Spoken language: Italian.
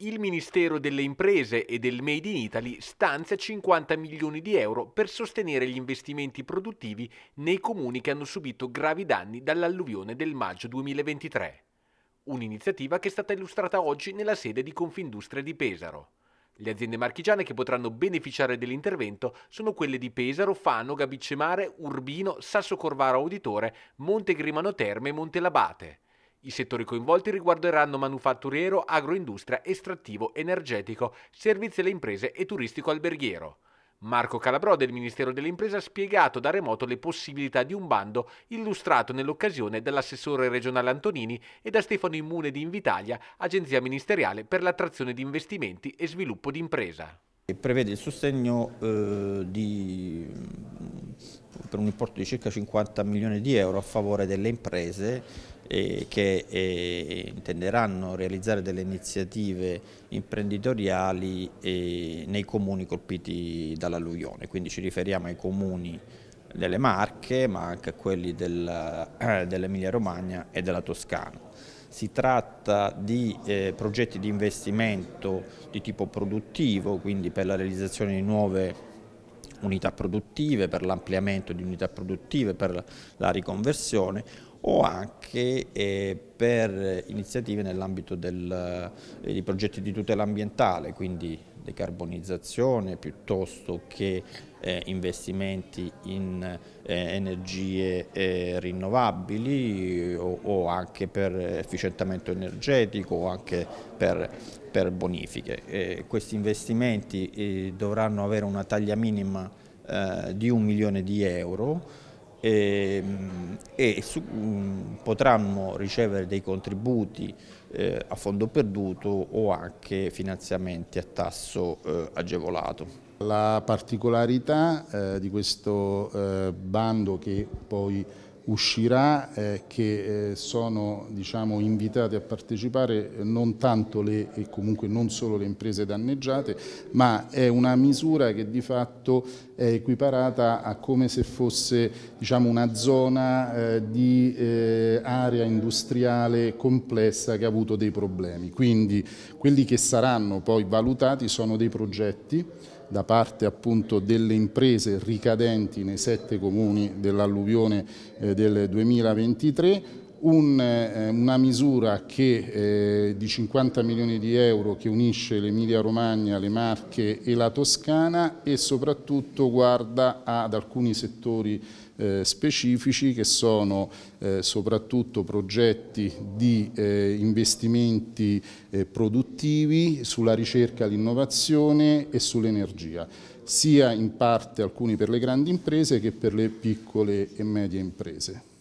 Il Ministero delle Imprese e del Made in Italy stanzia 50 milioni di euro per sostenere gli investimenti produttivi nei comuni che hanno subito gravi danni dall'alluvione del maggio 2023. Un'iniziativa che è stata illustrata oggi nella sede di Confindustria di Pesaro. Le aziende marchigiane che potranno beneficiare dell'intervento sono quelle di Pesaro, Fano, Gabicemare, Urbino, Sasso Corvaro Auditore, Monte Grimano Terme e Montelabate. I settori coinvolti riguarderanno manufatturiero, agroindustria, estrattivo, energetico, servizi alle imprese e turistico-alberghiero. Marco Calabrò del Ministero dell'Impresa ha spiegato da remoto le possibilità di un bando illustrato nell'occasione dall'assessore regionale Antonini e da Stefano Immune di Invitalia, agenzia ministeriale per l'attrazione di investimenti e sviluppo d'impresa. Prevede il sostegno eh, di per un importo di circa 50 milioni di euro a favore delle imprese eh, che eh, intenderanno realizzare delle iniziative imprenditoriali eh, nei comuni colpiti dall'alluvione, quindi ci riferiamo ai comuni delle Marche ma anche a quelli del, dell'Emilia Romagna e della Toscana. Si tratta di eh, progetti di investimento di tipo produttivo, quindi per la realizzazione di nuove unità produttive, per l'ampliamento di unità produttive, per la riconversione o anche eh, per iniziative nell'ambito dei eh, progetti di tutela ambientale, quindi decarbonizzazione piuttosto che eh, investimenti in eh, energie eh, rinnovabili o, o, anche per efficientamento energetico o anche per, per bonifiche. Eh, questi investimenti eh, dovranno avere una taglia minima eh, di un milione di euro e, ehm, e su, mm, potranno ricevere dei contributi eh, a fondo perduto o anche finanziamenti a tasso eh, agevolato. La particolarità eh, di questo eh, bando che poi uscirà eh, che eh, sono diciamo, invitate a partecipare eh, non tanto le, e comunque non solo le imprese danneggiate, ma è una misura che di fatto è equiparata a come se fosse diciamo, una zona eh, di eh, area industriale complessa che ha avuto dei problemi. Quindi quelli che saranno poi valutati sono dei progetti da parte appunto delle imprese ricadenti nei sette comuni dell'alluvione eh, del 2023 un, eh, una misura che, eh, di 50 milioni di euro che unisce l'Emilia Romagna, le Marche e la Toscana e soprattutto guarda ad alcuni settori eh, specifici che sono eh, soprattutto progetti di eh, investimenti eh, produttivi sulla ricerca, l'innovazione e sull'energia, sia in parte alcuni per le grandi imprese che per le piccole e medie imprese.